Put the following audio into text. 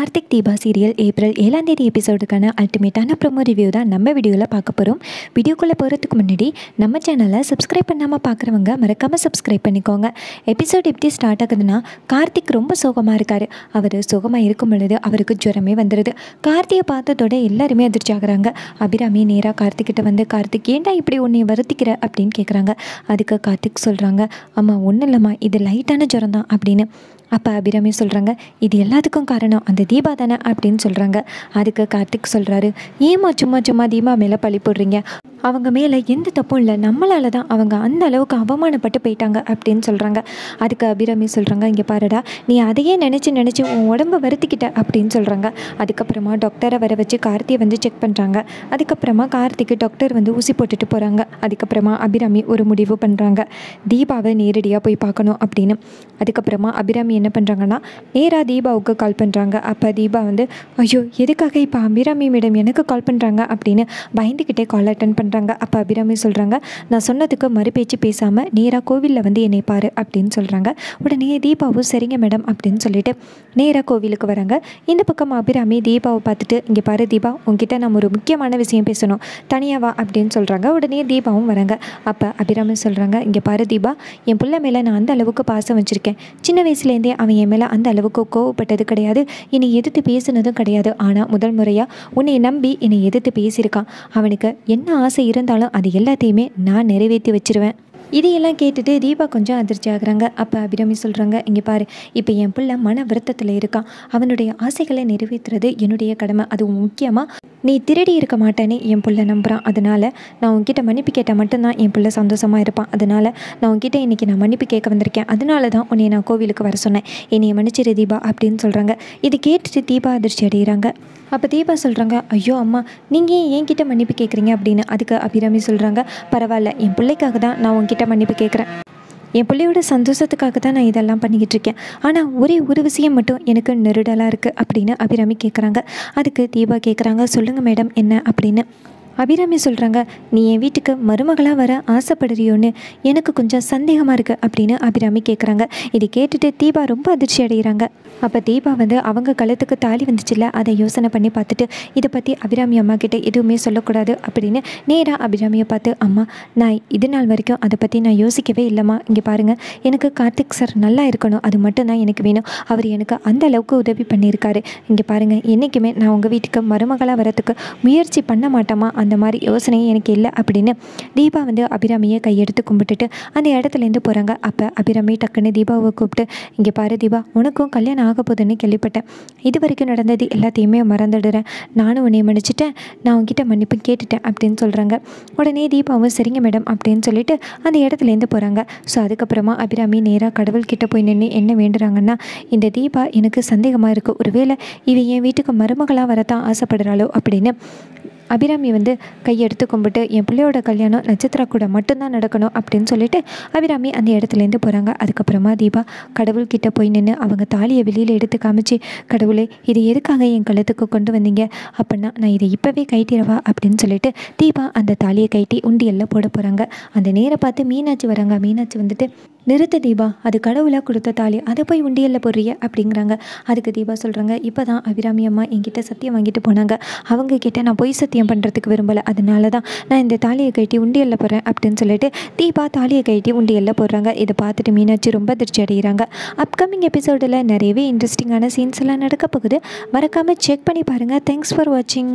Karthik Deepa serial April ஏழாம் தேதி எபிசோடுக்கான அல்டிமேட்டான promo review தான் நம்ம வீடியோவில் பார்க்க போகிறோம் வீடியோக்குள்ளே போகிறதுக்கு முன்னாடி நம்ம சேனலை சப்ஸ்கிரைப் பண்ணாமல் பார்க்குறவங்க மறக்காமல் சப்ஸ்கிரைப் பண்ணிக்கோங்க எபிசோட் எப்படி ஸ்டார்ட் ஆகுதுன்னா கார்த்திக் ரொம்ப சோகமாக இருக்கார் அவர் சோகமாக இருக்கும் பொழுது அவருக்கு ஜுரமே வந்துடுது கார்த்தியை பார்த்ததோட எல்லாருமே அதிர்ச்சி ஆகிறாங்க அபிராமி நேராக கார்த்திக்கிட்ட வந்து கார்த்திக் ஏண்டா இப்படி உன்னை வருத்திக்கிற அப்படின்னு கேட்குறாங்க அதுக்கு கார்த்திக் சொல்கிறாங்க ஆமாம் ஒன்றும் இல்லைம்மா இது லைட்டான ஜுரம் தான் அப்படின்னு அப்போ அபிராமி சொல்கிறாங்க இது எல்லாத்துக்கும் காரணம் அந்த தீபா தானே அப்படின்னு சொல்கிறாங்க அதுக்கு கார்த்திக் சொல்கிறாரு ஏமா சும்மா சும்மா தீபா மேலே பழி போடுறீங்க அவங்க மேலே எந்த தப்பும் இல்லை நம்மளால தான் அவங்க அந்த அளவுக்கு அவமானப்பட்டு போயிட்டாங்க அப்படின்னு சொல்கிறாங்க அதுக்கு அபிராமி சொல்கிறாங்க இங்கே பாருடா நீ அதையே நினச்சி நினச்சி உன் உடம்பு வருத்திக்கிட்ட அப்படின்னு சொல்கிறாங்க அதுக்கப்புறமா டாக்டரை வர வச்சு கார்த்தியை வந்து செக் பண்ணுறாங்க அதுக்கப்புறமா கார்த்திக்கு டாக்டர் வந்து ஊசி போட்டுட்டு போகிறாங்க அதுக்கப்புறமா அபிராமி ஒரு முடிவு பண்ணுறாங்க தீபாவை நேரடியாக போய் பார்க்கணும் அப்படின்னு அதுக்கப்புறமா அபிராமி என்ன பண்ணுறாங்கன்னா நேராக தீபாவுக்கு கால் பண்ணுறாங்க அப் அப்போ தீபா வந்து ஐயோ எதுக்காக இப்போ அபிராமி மேடம் எனக்கு கால் பண்ணுறாங்க அப்படின்னு பயந்துக்கிட்டே கால் அட்டன் பண்ணுறாங்க அப்போ அபிராமி சொல்கிறாங்க நான் சொன்னதுக்கு மறுபேச்சு பேசாமல் நேராக கோவிலில் வந்து என்னை பாரு அப்படின்னு சொல்கிறாங்க உடனே தீபாவும் சரிங்க மேடம் அப்படின்னு சொல்லிட்டு நேராக கோவிலுக்கு வராங்க இந்த பக்கம் அபிராமி தீபாவை பார்த்துட்டு இங்கே பாரு தீபா உங்ககிட்ட நம்ம ஒரு முக்கியமான விஷயம் பேசணும் தனியாக வா அப்படின்னு சொல்கிறாங்க உடனே தீபாவும் வராங்க அப்போ அபிராமி சொல்கிறாங்க இங்கே பாரு தீபா என் பிள்ளை மேலே நான் அந்த அளவுக்கு பாசம் வச்சுருக்கேன் சின்ன வயசுலேருந்தே அவன் என் மேலே அந்த அளவுக்கு கோவப்பட்டது கிடையாது இனி எதிர்த்து பேசினதும் கிடையாது ஆனால் முதல் முறையாக உன்னை நம்பி என்னை எதிர்த்து பேசியிருக்கான் அவனுக்கு என்ன ஆசை இருந்தாலும் அது எல்லாத்தையுமே நான் நிறைவேற்றி வச்சிருவேன் இதையெல்லாம் கேட்டுட்டு தீபா கொஞ்சம் அதிர்ச்சி ஆகுறாங்க அப்போ அபிராமி சொல்கிறாங்க இங்கே பாரு இப்போ என் பிள்ளை மன வருத்தத்தில் இருக்கான் அவனுடைய ஆசைகளை நிறைவேற்றுறது என்னுடைய கடமை அது முக்கியமாக நீ திருடி இருக்க மாட்டேன்னு என் பிள்ளை நம்புகிறான் அதனால் நான் உங்ககிட்ட மன்னிப்பு கேட்டால் மட்டும்தான் என் பிள்ளை சந்தோஷமாக இருப்பான் அதனால் நான் உங்ககிட்ட இன்றைக்கி நான் மன்னிப்பு கேட்க வந்திருக்கேன் அதனால தான் உன்னை நான் கோவிலுக்கு வர சொன்னேன் என்னையை மன்னிச்சிரு தீபா அப்படின்னு சொல்கிறாங்க இது கேட்டுட்டு தீபா அதிர்ச்சி அடைகிறாங்க அப்போ தீபா சொல்கிறாங்க ஐயோ அம்மா நீங்கள் ஏன் என்கிட்ட மன்னிப்பு கேட்குறீங்க அப்படின்னு அதுக்கு அபிராமி சொல்கிறாங்க பரவாயில்ல என் பிள்ளைக்காக தான் நான் உங்ககிட்ட உங்கள்கிட்ட மன்னிப்பு கேட்குறேன் என் பிள்ளையோட சந்தோஷத்துக்காக தான் நான் இதெல்லாம் பண்ணிக்கிட்டு இருக்கேன் ஆனால் ஒரே ஒரு விஷயம் மட்டும் எனக்கு நெருடலாக இருக்குது அப்படின்னு அபிராமி கேட்குறாங்க அதுக்கு தீபா கேட்குறாங்க சொல்லுங்கள் மேடம் என்ன அப்படின்னு அபிராமி சொல்கிறாங்க நீ என் வீட்டுக்கு மருமகளாக வர ஆசைப்படுறியோன்னு எனக்கு கொஞ்சம் சந்தேகமாக இருக்குது அப்படின்னு அபிராமி கேட்குறாங்க இது கேட்டுட்டு தீபா ரொம்ப அதிர்ச்சி அடைகிறாங்க அப்போ தீபா வந்து அவங்க கழுத்துக்கு தாலி வந்துச்சுல்ல அதை யோசனை பண்ணி பார்த்துட்டு இதை பற்றி அபிராமி அம்மா கிட்டே எதுவுமே சொல்லக்கூடாது அப்படின்னு நேராக அபிராமியை பார்த்து அம்மா நான் இது நாள் வரைக்கும் அதை பற்றி நான் யோசிக்கவே இல்லைம்மா இங்கே பாருங்கள் எனக்கு கார்த்திக் சார் நல்லா இருக்கணும் அது மட்டும் தான் எனக்கு வேணும் அவர் எனக்கு அந்த அளவுக்கு உதவி பண்ணியிருக்காரு இங்கே பாருங்கள் என்றைக்குமே நான் உங்கள் வீட்டுக்கு மருமகளாக வரத்துக்கு முயற்சி பண்ண மாட்டேமா அந்த அந்த மாதிரி யோசனையே எனக்கு இல்லை அப்படின்னு தீபா வந்து அபிராமியை கையெடுத்து கும்பிட்டுட்டு அந்த இடத்துலேருந்து போகிறாங்க அப்போ அபிராமி டக்குன்னு தீபாவை கூப்பிட்டு இங்கே பாரு தீபா உனக்கும் கல்யாணம் ஆக போதுன்னு கேள்விப்பட்டேன் இது வரைக்கும் நடந்தது எல்லாத்தையுமே மறந்துடுறேன் நானும் உன்னை மன்னிச்சிட்டேன் நான் உங்ககிட்ட மன்னிப்பு கேட்டுட்டேன் அப்படின்னு சொல்கிறாங்க உடனே தீபாவும் சரிங்க மேடம் அப்படின்னு சொல்லிட்டு அந்த இடத்துலேருந்து போகிறாங்க ஸோ அதுக்கப்புறமா அபிராமி நேராக கடவுள்கிட்ட போய் நின்று என்ன வேண்டுறாங்கன்னா இந்த தீபா எனக்கு சந்தேகமாக இருக்குது ஒருவேளை இவன் என் வீட்டுக்கு மருமகளாக வரத்தான் ஆசைப்படுறாளோ அப்படின்னு அபிராமி வந்து கையெடுத்து கும்பிட்டு என் பிள்ளையோட கல்யாணம் நட்சத்திர கூட மட்டும்தான் நடக்கணும் அப்படின்னு சொல்லிட்டு அபிராமி அந்த இடத்துலேருந்து போகிறாங்க அதுக்கப்புறமா தீபா கடவுள்கிட்ட போய் நின்று அவங்க தாலியை வெளியில் எடுத்து காமிச்சு கடவுளே இது எதுக்காக என் கழுத்துக்கு கொண்டு வந்தீங்க அப்படின்னா நான் இதை இப்போவே கைட்டிடவா அப்படின்னு சொல்லிட்டு தீபா அந்த தாலியை கைட்டி உண்டியெல்லாம் போட போகிறாங்க அந்த நேரம் பார்த்து மீனாட்சி வராங்க மீனாட்சி வந்துட்டு நிறுத்து தீபா அது கடவுளாக கொடுத்த தாலி அதை போய் உண்டியலில் போடுறிய அப்படிங்கிறாங்க அதுக்கு தீபா சொல்கிறாங்க இப்போ தான் அபிராமி அம்மா என்கிட்ட சத்தியம் வாங்கிட்டு போனாங்க அவங்க கிட்டே நான் பொய் சத்தியம் பண்ணுறதுக்கு விரும்பலை அதனால தான் நான் இந்த தாலியை கட்டி உண்டியலில் போடுறேன் அப்படின்னு சொல்லிட்டு தீபா தாலியை கட்டி உண்டியலில் போடுறாங்க இதை பார்த்துட்டு மீனாட்சி ரொம்ப திருச்சி அடைகிறாங்க அப்கமிங் எபிசோடில் நிறையவே இன்ட்ரெஸ்டிங்கான சீன்ஸ் எல்லாம் நடக்க போகுது மறக்காமல் செக் பண்ணி பாருங்கள் தேங்க்ஸ் ஃபார் வாட்சிங்